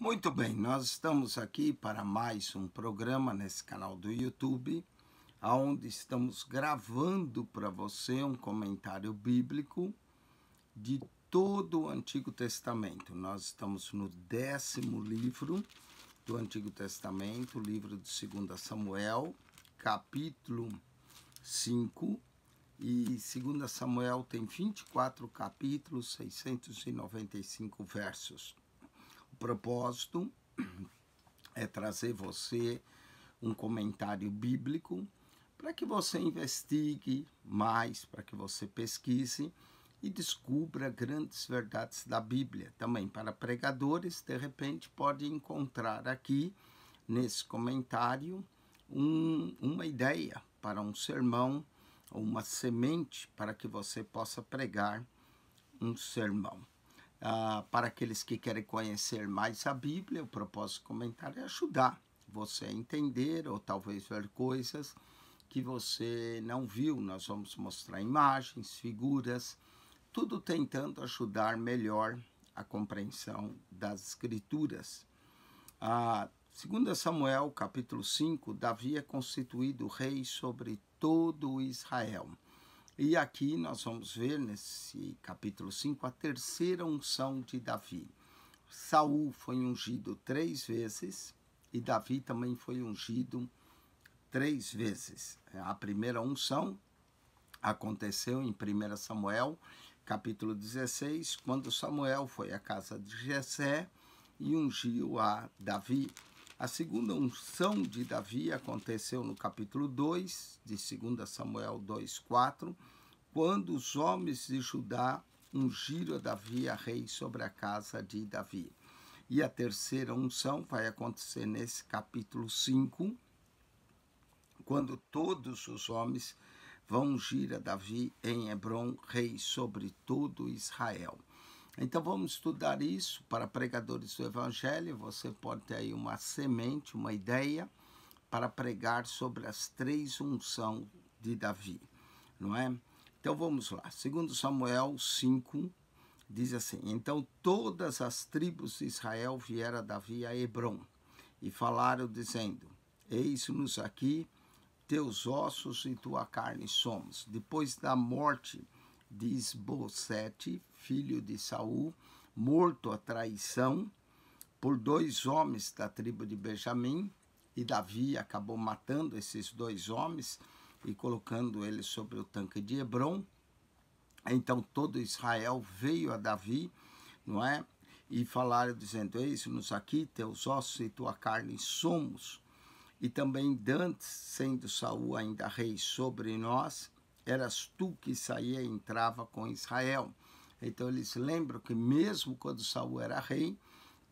Muito bem, nós estamos aqui para mais um programa nesse canal do YouTube, onde estamos gravando para você um comentário bíblico de todo o Antigo Testamento. Nós estamos no décimo livro do Antigo Testamento, o livro de 2 Samuel, capítulo 5. E 2 Samuel tem 24 capítulos, 695 versos propósito é trazer você um comentário bíblico para que você investigue mais, para que você pesquise e descubra grandes verdades da Bíblia. Também para pregadores, de repente, pode encontrar aqui, nesse comentário, um, uma ideia para um sermão ou uma semente para que você possa pregar um sermão ah, para aqueles que querem conhecer mais a Bíblia, o propósito do comentário é ajudar você a entender ou talvez ver coisas que você não viu. Nós vamos mostrar imagens, figuras, tudo tentando ajudar melhor a compreensão das Escrituras. Ah, segundo Samuel, capítulo 5, Davi é constituído rei sobre todo Israel. E aqui nós vamos ver, nesse capítulo 5, a terceira unção de Davi. Saul foi ungido três vezes e Davi também foi ungido três vezes. A primeira unção aconteceu em 1 Samuel, capítulo 16, quando Samuel foi à casa de Jessé e ungiu a Davi. A segunda unção de Davi aconteceu no capítulo 2 de 2 Samuel 2:4, quando os homens de Judá ungiram a Davi a rei sobre a casa de Davi. E a terceira unção vai acontecer nesse capítulo 5, quando todos os homens vão ungir a Davi em Hebron, rei sobre todo Israel. Então vamos estudar isso para pregadores do Evangelho. Você pode ter aí uma semente, uma ideia para pregar sobre as três unções de Davi, não é? Então vamos lá. Segundo Samuel 5 diz assim: Então todas as tribos de Israel vieram a Davi a Hebron e falaram dizendo: Eis-nos aqui, teus ossos e tua carne somos. Depois da morte diz Bosete, filho de Saul, morto à traição por dois homens da tribo de Benjamim, e Davi acabou matando esses dois homens e colocando eles sobre o tanque de Hebron. Então todo Israel veio a Davi, não é? E falaram dizendo: Eis-nos aqui, teus ossos e tua carne somos. E também Dantes, sendo Saul ainda rei sobre nós, eras tu que saía e entrava com Israel. Então eles lembram que mesmo quando Saul era rei,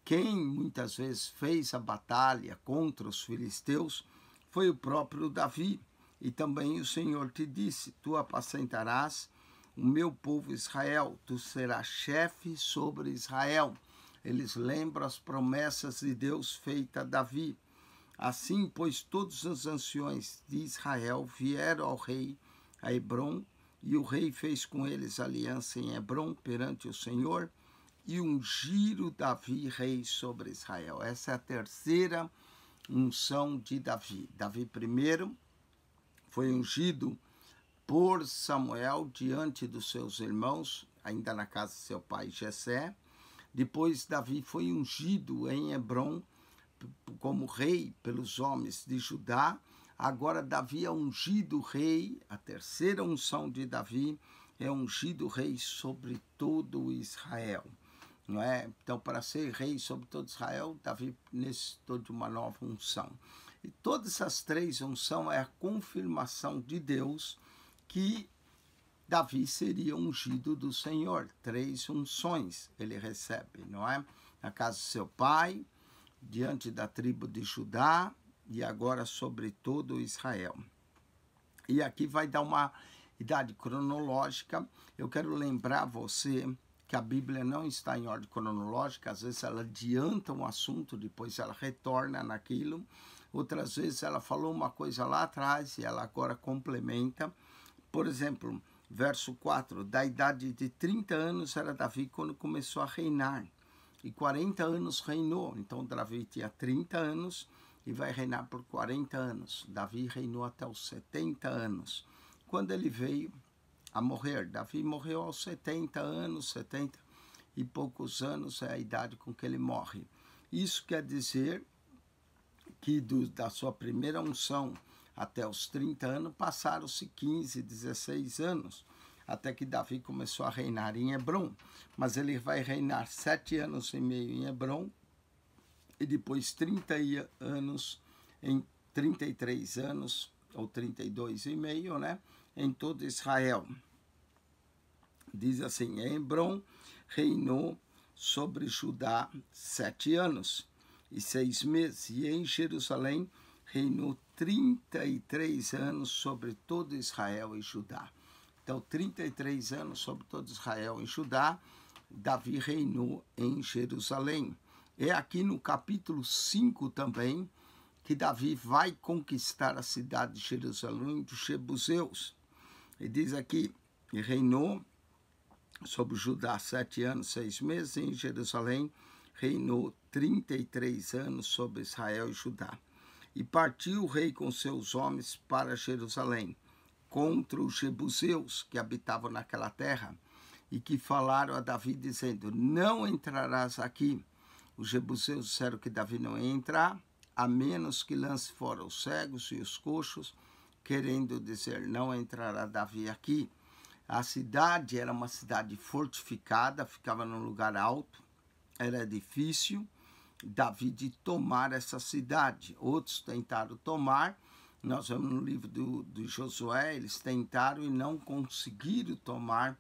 quem muitas vezes fez a batalha contra os filisteus foi o próprio Davi. E também o Senhor te disse: Tu apacentarás o meu povo Israel, tu serás chefe sobre Israel. Eles lembram as promessas de Deus feita a Davi. Assim, pois, todos os anciões de Israel vieram ao rei a Hebron, e o rei fez com eles aliança em Hebron perante o Senhor, e ungiram Davi rei sobre Israel. Essa é a terceira unção de Davi. Davi primeiro foi ungido por Samuel diante dos seus irmãos, ainda na casa de seu pai Jessé. Depois Davi foi ungido em Hebron como rei pelos homens de Judá Agora Davi é ungido rei, a terceira unção de Davi é ungido rei sobre todo Israel. Não é? Então, para ser rei sobre todo Israel, Davi necessitou de uma nova unção. E todas essas três unções é a confirmação de Deus que Davi seria ungido do Senhor. Três unções ele recebe, não é? Na casa do seu pai, diante da tribo de Judá, e agora sobre todo Israel. E aqui vai dar uma idade cronológica. Eu quero lembrar você que a Bíblia não está em ordem cronológica, às vezes ela adianta um assunto, depois ela retorna naquilo. Outras vezes ela falou uma coisa lá atrás e ela agora complementa. Por exemplo, verso 4: Da idade de 30 anos era Davi quando começou a reinar, e 40 anos reinou. Então Davi tinha 30 anos e vai reinar por 40 anos. Davi reinou até os 70 anos. Quando ele veio a morrer, Davi morreu aos 70 anos, 70 e poucos anos é a idade com que ele morre. Isso quer dizer que do, da sua primeira unção até os 30 anos passaram-se 15, 16 anos, até que Davi começou a reinar em Hebron. Mas ele vai reinar sete anos e meio em Hebron, e depois 30 anos, em 33 anos, ou 32 e meio, né? Em todo Israel. Diz assim, Hebron reinou sobre Judá sete anos e seis meses, e em Jerusalém reinou 33 anos sobre todo Israel e Judá. Então, 33 anos sobre todo Israel e Judá, Davi reinou em Jerusalém. É aqui no capítulo 5 também que Davi vai conquistar a cidade de Jerusalém dos Jebuseus. Ele diz aqui, reinou sobre Judá sete anos, seis meses, em Jerusalém reinou 33 anos sobre Israel e Judá. E partiu o rei com seus homens para Jerusalém, contra os jebuseus que habitavam naquela terra, e que falaram a Davi, dizendo: Não entrarás aqui, os jebuseus disseram que Davi não ia entrar, a menos que lance fora os cegos e os coxos, querendo dizer: não entrará Davi aqui. A cidade era uma cidade fortificada, ficava num lugar alto, era difícil Davi de tomar essa cidade. Outros tentaram tomar, nós vemos no livro do, do Josué, eles tentaram e não conseguiram tomar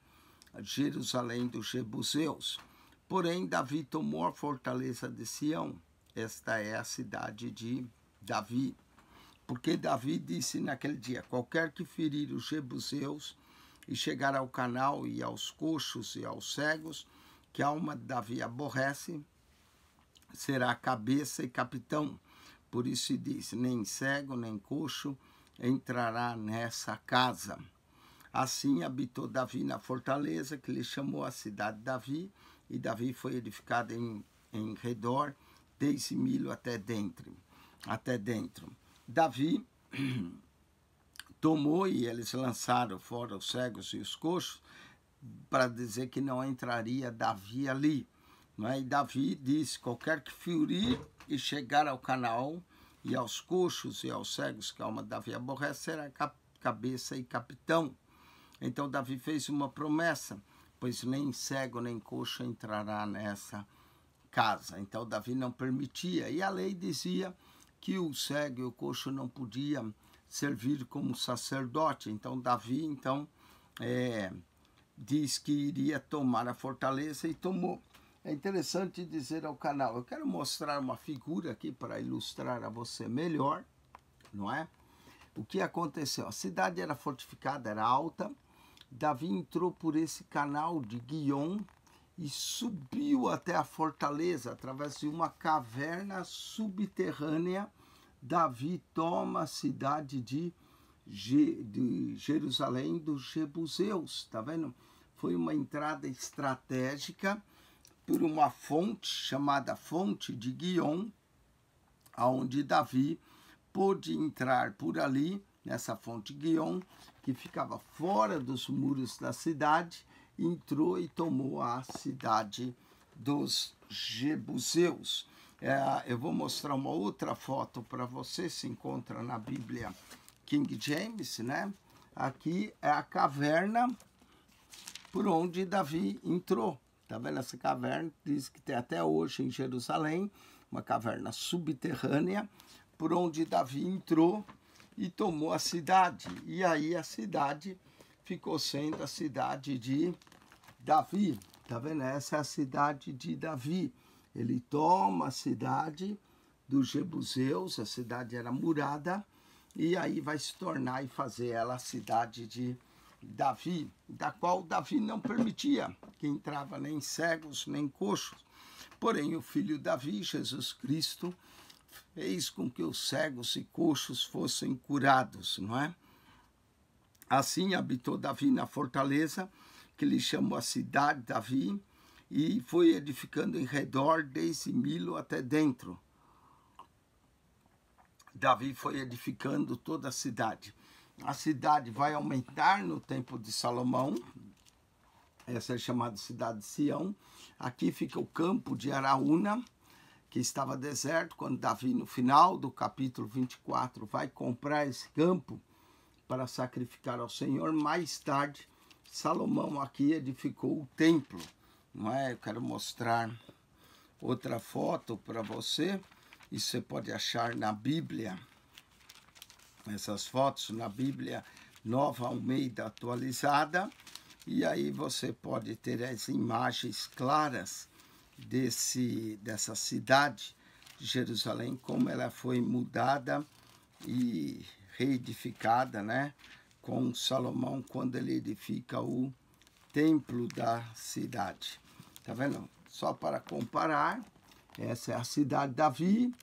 Jerusalém dos Jebuseus. Porém, Davi tomou a fortaleza de Sião. Esta é a cidade de Davi. Porque Davi disse naquele dia: Qualquer que ferir os jebuseus e chegar ao canal e aos coxos e aos cegos, que a alma de Davi aborrece, será cabeça e capitão. Por isso se diz: nem cego, nem coxo entrará nessa casa. Assim habitou Davi na fortaleza, que lhe chamou a cidade Davi, e Davi foi edificado em, em redor, desde Milo até dentro. Até dentro. Davi tomou e eles lançaram fora os cegos e os coxos para dizer que não entraria Davi ali. Né? E Davi disse: qualquer que ferir e chegar ao canal e aos coxos e aos cegos que a alma Davi aborrece será cap cabeça e capitão. Então Davi fez uma promessa pois nem cego nem coxa entrará nessa casa. Então Davi não permitia, e a lei dizia que o cego e o coxo não podiam servir como sacerdote. Então Davi então é, diz que iria tomar a fortaleza e tomou. É interessante dizer ao canal, eu quero mostrar uma figura aqui para ilustrar a você melhor, não é? O que aconteceu? A cidade era fortificada, era alta, Davi entrou por esse canal de Guion e subiu até a fortaleza através de uma caverna subterrânea. Davi toma a cidade de, Je, de Jerusalém dos Jebuseus, tá vendo? Foi uma entrada estratégica por uma fonte chamada Fonte de Guion, aonde Davi pôde entrar por ali, nessa fonte Guion, que ficava fora dos muros da cidade, entrou e tomou a cidade dos Jebuseus. É, eu vou mostrar uma outra foto para você, se encontra na Bíblia King James, né? Aqui é a caverna por onde Davi entrou. Tá vendo essa caverna? Diz que tem até hoje em Jerusalém, uma caverna subterrânea, por onde Davi entrou e tomou a cidade. E aí a cidade ficou sendo a cidade de Davi. Tá vendo? Essa é a cidade de Davi. Ele toma a cidade dos Jebuseus, a cidade era murada, e aí vai se tornar e fazer ela a cidade de Davi, da qual Davi não permitia que entrava nem cegos nem coxos. Porém, o filho Davi, Jesus Cristo, fez com que os cegos e coxos fossem curados, não é? Assim habitou Davi na fortaleza, que lhe chamou a cidade Davi, e foi edificando em redor desde Milo até dentro. Davi foi edificando toda a cidade. A cidade vai aumentar no tempo de Salomão, essa é chamada cidade de Sião. Aqui fica o campo de Araúna, que estava deserto, quando Davi, no final do capítulo 24, vai comprar esse campo para sacrificar ao Senhor. Mais tarde, Salomão aqui edificou o templo. Não é? Eu quero mostrar outra foto para você. e você pode achar na Bíblia. Essas fotos na Bíblia Nova Almeida atualizada. E aí você pode ter as imagens claras desse, dessa cidade de Jerusalém, como ela foi mudada e reedificada, né? Com Salomão quando ele edifica o templo da cidade. Tá vendo? Só para comparar, essa é a cidade de Davi.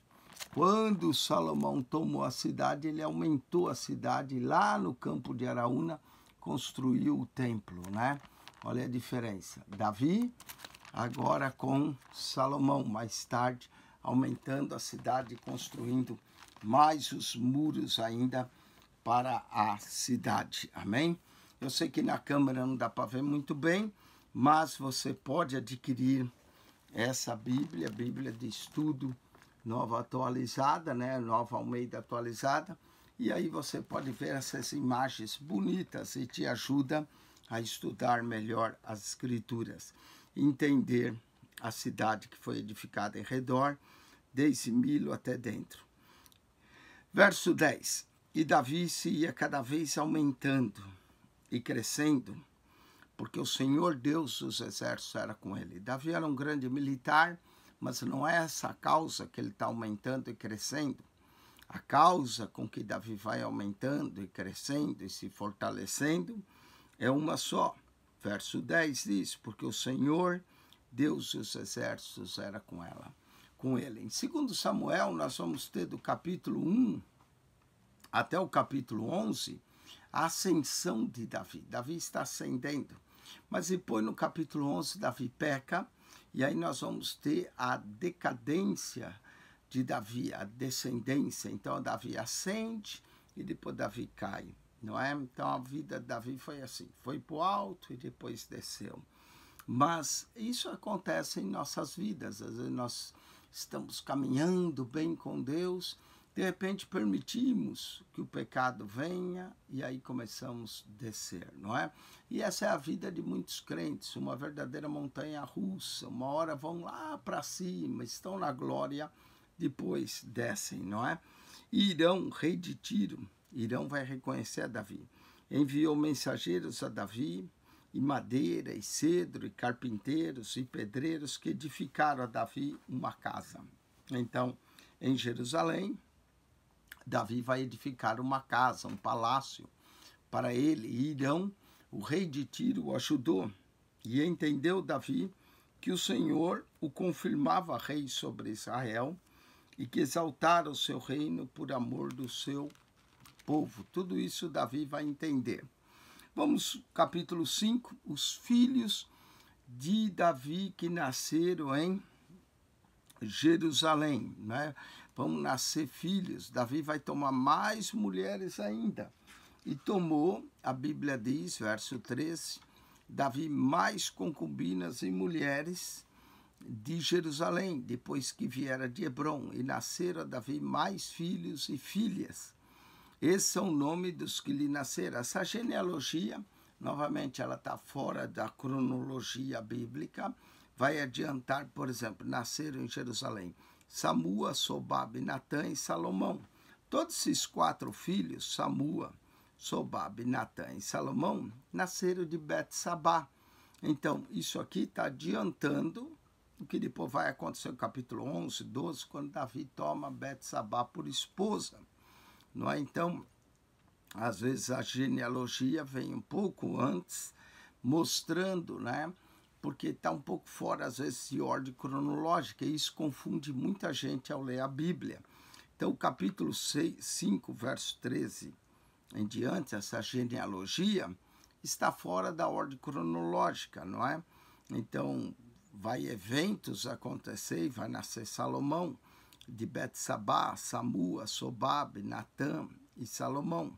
Quando Salomão tomou a cidade, ele aumentou a cidade lá no campo de Araúna, construiu o templo, né? Olha a diferença. Davi agora com Salomão, mais tarde aumentando a cidade, construindo mais os muros ainda para a cidade. Amém? Eu sei que na câmera não dá para ver muito bem, mas você pode adquirir essa Bíblia, Bíblia de estudo nova atualizada, né? Nova Almeida atualizada. E aí você pode ver essas imagens bonitas e te ajuda a estudar melhor as escrituras entender a cidade que foi edificada em redor, desde Milo até dentro. Verso 10: E Davi se ia cada vez aumentando e crescendo, porque o Senhor Deus dos exércitos era com ele. Davi era um grande militar, mas não é essa a causa que ele está aumentando e crescendo. A causa com que Davi vai aumentando e crescendo e se fortalecendo é uma só. Verso 10 diz: Porque o Senhor, Deus e os exércitos, era com ela, com ele. Em 2 Samuel, nós vamos ter do capítulo 1 até o capítulo 11 a ascensão de Davi. Davi está ascendendo. Mas depois, no capítulo 11, Davi peca, e aí nós vamos ter a decadência de Davi, a descendência. Então, Davi ascende e depois Davi cai não é? Então a vida de Davi foi assim, foi para o alto e depois desceu. Mas isso acontece em nossas vidas, às vezes nós estamos caminhando bem com Deus, de repente permitimos que o pecado venha e aí começamos a descer, não é? E essa é a vida de muitos crentes, uma verdadeira montanha russa. Uma hora vão lá para cima, estão na glória, depois descem, não é? E irão tiro. Irão vai reconhecer a Davi. Enviou mensageiros a Davi, e madeira, e cedro, e carpinteiros, e pedreiros que edificaram a Davi uma casa. Então, em Jerusalém, Davi vai edificar uma casa, um palácio para ele. E Irão, o rei de Tiro, o ajudou. E entendeu Davi que o Senhor o confirmava rei sobre Israel e que exaltara o seu reino por amor do seu povo. Tudo isso Davi vai entender. Vamos, capítulo 5, os filhos de Davi que nasceram em Jerusalém, né? Vão nascer filhos. Davi vai tomar mais mulheres ainda. E tomou, a Bíblia diz, verso 13, Davi mais concubinas e mulheres de Jerusalém, depois que viera de Hebron, e nasceram a Davi mais filhos e filhas. Esses são é o nome dos que lhe nasceram. Essa genealogia, novamente, ela está fora da cronologia bíblica. Vai adiantar, por exemplo, nasceram em Jerusalém Samua, Sobabe, Natã e Salomão. Todos esses quatro filhos, Samua, Sobabe, Natã e Salomão, nasceram de Bet-Sabá. Então, isso aqui está adiantando o que depois vai acontecer no capítulo 11, 12, quando Davi toma Bet-Sabá por esposa. Não é? Então, às vezes a genealogia vem um pouco antes, mostrando, né? Porque está um pouco fora, às vezes, de ordem cronológica, e isso confunde muita gente ao ler a Bíblia. Então, o capítulo 6, 5, verso 13 em diante, essa genealogia está fora da ordem cronológica, não é? Então, vai eventos acontecer e vai nascer Salomão de Betsabá, Samua, Sobabe, Natã e Salomão,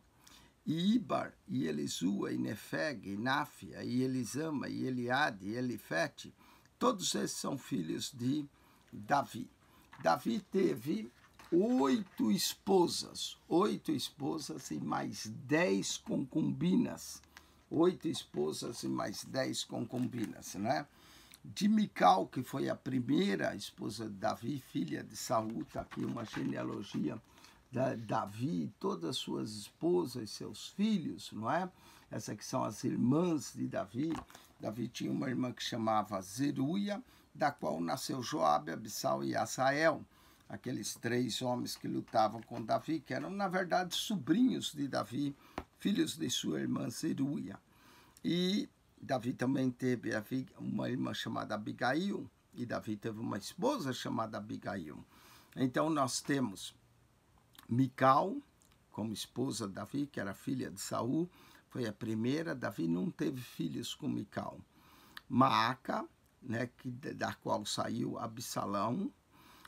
e Ibar, e Elisua, e Nefeg, e Nafia, e Elisama, e Eliade, e Elifete, todos esses são filhos de Davi. Davi teve oito esposas, oito esposas e mais dez concubinas. Oito esposas e mais dez concubinas, né? de Mical, que foi a primeira esposa de Davi, filha de Saul, está aqui uma genealogia da Davi, todas suas esposas, seus filhos, não é? Essas que são as irmãs de Davi. Davi tinha uma irmã que chamava Zeruia, da qual nasceu Joabe, Abissal e Asael. Aqueles três homens que lutavam com Davi, que eram, na verdade, sobrinhos de Davi, filhos de sua irmã Zeruia. E Davi também teve uma irmã chamada Abigail, e Davi teve uma esposa chamada Abigail. Então nós temos Mical como esposa de Davi, que era filha de Saul, foi a primeira. Davi não teve filhos com Mical. Maaca, né, que, da qual saiu Absalão,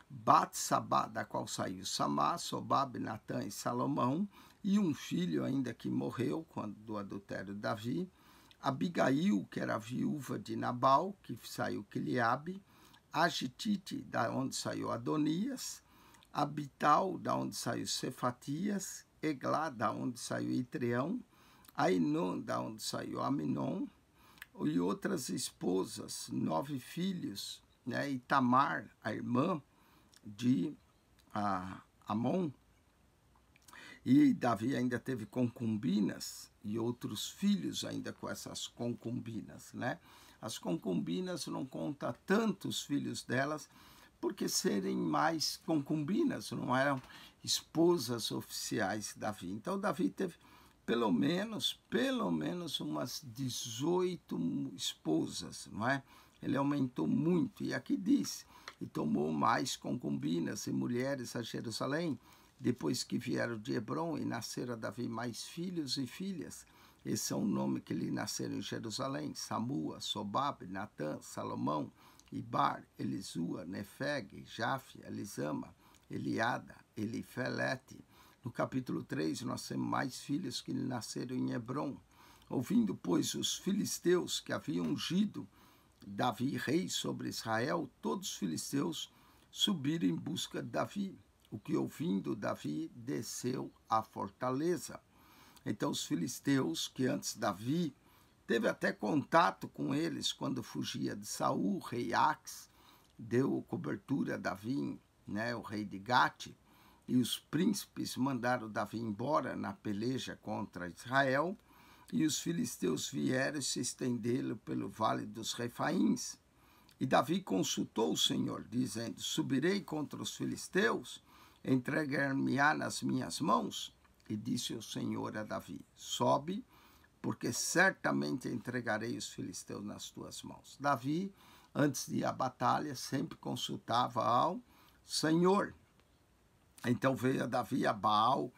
Batsabá, da qual saiu Samá, Sobabe, Natã e Salomão, e um filho ainda que morreu quando do adultério de Davi, Abigail, que era viúva de Nabal, que saiu Quiliabe, Agitite, da onde saiu Adonias, Abital, da onde saiu Cefatias, Eglá, da onde saiu Itreão, Ainon, da onde saiu Aminon, e outras esposas, nove filhos, né? e Tamar, a irmã de a, ah, Amon. E Davi ainda teve concubinas, e outros filhos ainda com essas concubinas, né? As concubinas não conta tantos filhos delas porque serem mais concubinas, não eram esposas oficiais de Davi. Então Davi teve pelo menos, pelo menos umas 18 esposas, não é? Ele aumentou muito e aqui diz: e tomou mais concubinas e mulheres a Jerusalém depois que vieram de Hebron e nasceram a Davi mais filhos e filhas, esse é o um nome que lhe nasceram em Jerusalém: Samua, Sobabe, Natã, Salomão, Ibar, Elisua, Nefeg, Jafe, Elisama, Eliada, Elifelete. No capítulo 3, nós temos mais filhos que lhe nasceram em Hebron. Ouvindo, pois, os filisteus que haviam ungido Davi rei sobre Israel, todos os filisteus subiram em busca de Davi o que ouvindo Davi desceu à fortaleza. Então os filisteus, que antes Davi teve até contato com eles quando fugia de Saul, rei Ax, deu cobertura a Davi, né, o rei de Gate, e os príncipes mandaram Davi embora na peleja contra Israel, e os filisteus vieram se estendê-lo pelo vale dos refaíns. E Davi consultou o Senhor, dizendo: Subirei contra os filisteus? entregar-me-á nas minhas mãos? E disse o Senhor a Davi: Sobe, porque certamente entregarei os filisteus nas tuas mãos. Davi, antes de ir à batalha, sempre consultava ao Senhor. Então veio a Davi a Baal,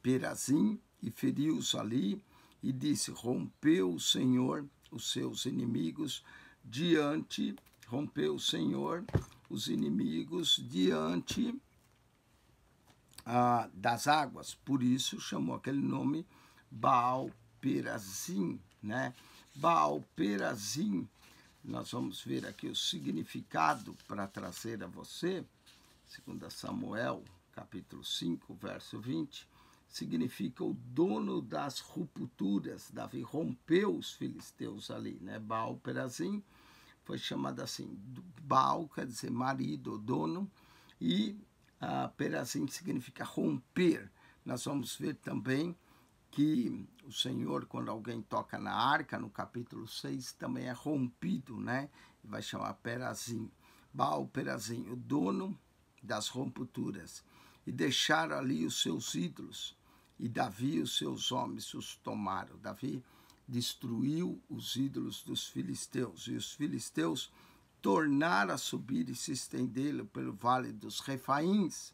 Perazim, e feriu-os ali, e disse: Rompeu o Senhor os seus inimigos diante, rompeu o Senhor os inimigos diante ah, das águas, por isso chamou aquele nome Baal Perazim, né? Baal Perazim. Nós vamos ver aqui o significado para trazer a você, segundo Samuel, capítulo 5, verso 20, significa o dono das rupturas. Davi rompeu os filisteus ali, né? Baal Perazim foi chamado assim. Baal quer dizer marido, dono, e a perazim significa romper. Nós vamos ver também que o Senhor, quando alguém toca na arca, no capítulo 6, também é rompido, né? Vai chamar perazim. Baal perazim, o dono das romputuras. E deixaram ali os seus ídolos. E Davi e os seus homens os tomaram. Davi destruiu os ídolos dos filisteus. E os filisteus tornar a subir e se estender pelo vale dos refaíns.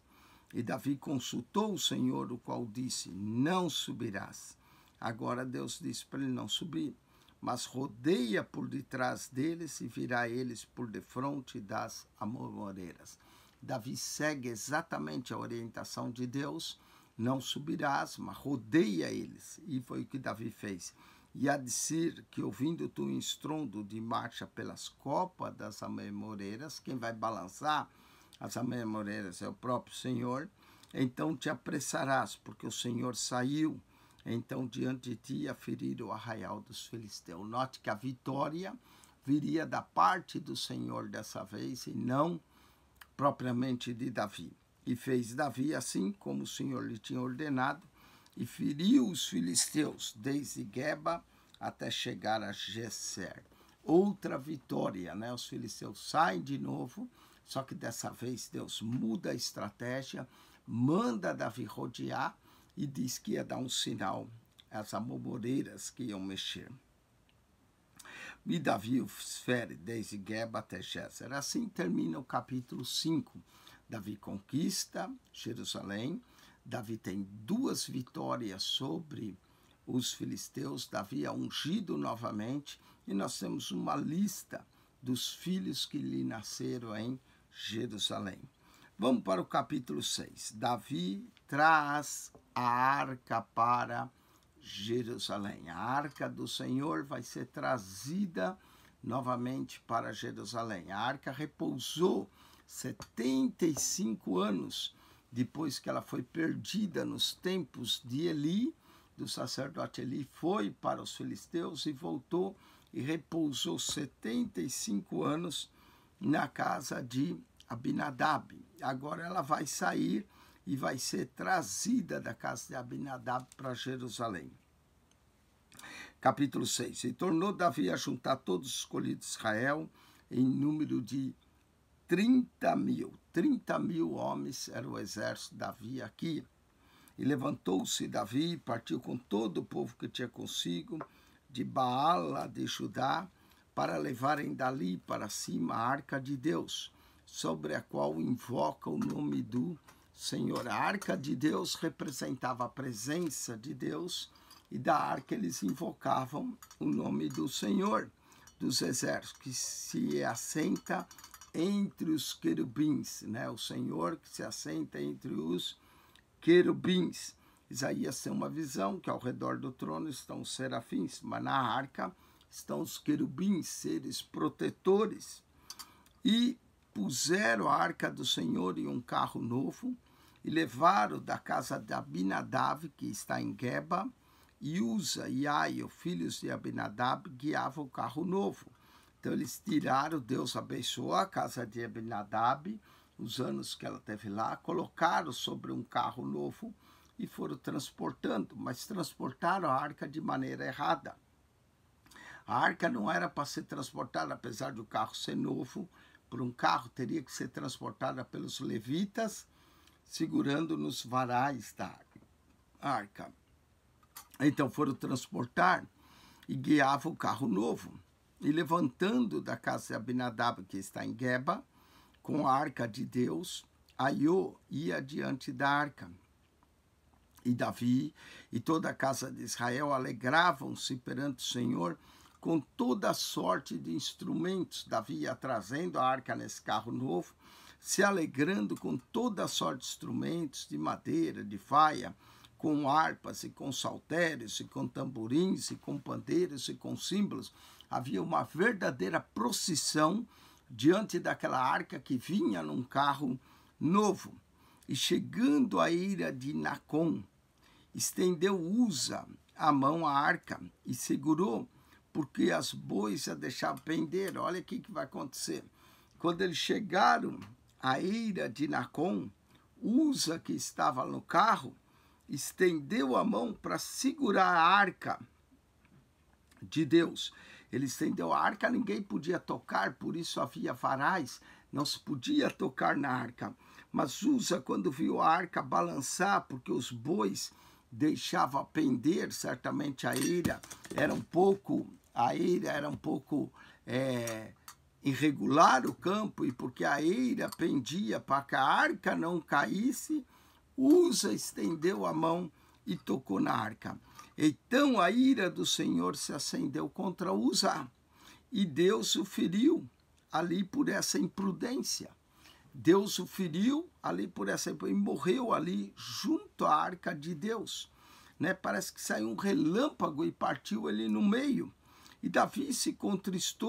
E Davi consultou o Senhor, o qual disse: Não subirás. Agora Deus disse para ele não subir, mas rodeia por detrás deles e virá eles por defronte das amoreiras. Davi segue exatamente a orientação de Deus: não subirás, mas rodeia eles. E foi o que Davi fez e a dizer que, ouvindo tu estrondo de marcha pelas copas das amemoreiras, quem vai balançar as amemoreiras é o próprio Senhor, então te apressarás, porque o Senhor saiu, então diante de ti a ferir o arraial dos filisteus. Note que a vitória viria da parte do Senhor dessa vez e não propriamente de Davi. E fez Davi assim como o Senhor lhe tinha ordenado, e feriu os filisteus desde Geba até chegar a Gesser Outra vitória, né? Os filisteus saem de novo, só que dessa vez Deus muda a estratégia, manda Davi rodear e diz que ia dar um sinal às amoreiras que iam mexer. E Davi os fere desde Geba até Gesser Assim termina o capítulo 5. Davi conquista Jerusalém Davi tem duas vitórias sobre os filisteus, Davi é ungido novamente, e nós temos uma lista dos filhos que lhe nasceram em Jerusalém. Vamos para o capítulo 6. Davi traz a arca para Jerusalém. A arca do Senhor vai ser trazida novamente para Jerusalém. A arca repousou 75 anos depois que ela foi perdida nos tempos de Eli, do sacerdote Eli, foi para os filisteus e voltou e repousou 75 anos na casa de Abinadab. Agora ela vai sair e vai ser trazida da casa de Abinadab para Jerusalém. Capítulo 6. E tornou Davi a juntar todos os escolhidos de Israel em número de 30 mil. 30 mil homens era o exército de Davi aqui. E levantou-se Davi, e partiu com todo o povo que tinha consigo, de Baala de Judá, para levarem dali para cima a arca de Deus, sobre a qual invoca o nome do Senhor. A arca de Deus representava a presença de Deus, e da arca eles invocavam o nome do Senhor dos exércitos, que se assenta entre os querubins, né? O Senhor que se assenta entre os querubins. Isaías tem uma visão que ao redor do trono estão os serafins, mas na arca estão os querubins, seres protetores. E puseram a arca do Senhor em um carro novo e levaram da casa de Abinadab, que está em Geba, e usa e Aio, filhos de Abinadab, guiavam o carro novo. Então eles tiraram, Deus abençoou a casa de Abinadab, os anos que ela teve lá, colocaram sobre um carro novo e foram transportando, mas transportaram a arca de maneira errada. A arca não era para ser transportada, apesar do carro ser novo, por um carro teria que ser transportada pelos levitas, segurando nos varais da arca. Então foram transportar e guiava o carro novo e levantando da casa de Abinadab, que está em Geba, com a arca de Deus, Aiô ia diante da arca. E Davi e toda a casa de Israel alegravam-se perante o Senhor com toda sorte de instrumentos. Davi ia trazendo a arca nesse carro novo, se alegrando com toda sorte de instrumentos, de madeira, de faia com harpas e com saltérios e com tamborins e com pandeiros e com símbolos havia uma verdadeira procissão diante daquela arca que vinha num carro novo. E chegando à ira de Nacon, estendeu Usa a mão à arca e segurou, porque as bois a deixavam pender. Olha o que, que vai acontecer. Quando eles chegaram à ira de Nacon, Usa, que estava no carro, estendeu a mão para segurar a arca de Deus. Ele estendeu a arca, ninguém podia tocar, por isso havia varais, não se podia tocar na arca. Mas Usa, quando viu a arca balançar, porque os bois deixavam pender, certamente a ira era um pouco, a ira era um pouco é, irregular o campo, e porque a ira pendia para que a arca não caísse, Usa estendeu a mão e tocou na arca. Então a ira do Senhor se acendeu contra Uzá, e Deus o feriu ali por essa imprudência. Deus o feriu ali por essa e morreu ali junto à arca de Deus. Né? Parece que saiu um relâmpago e partiu ele no meio. E Davi se contristou.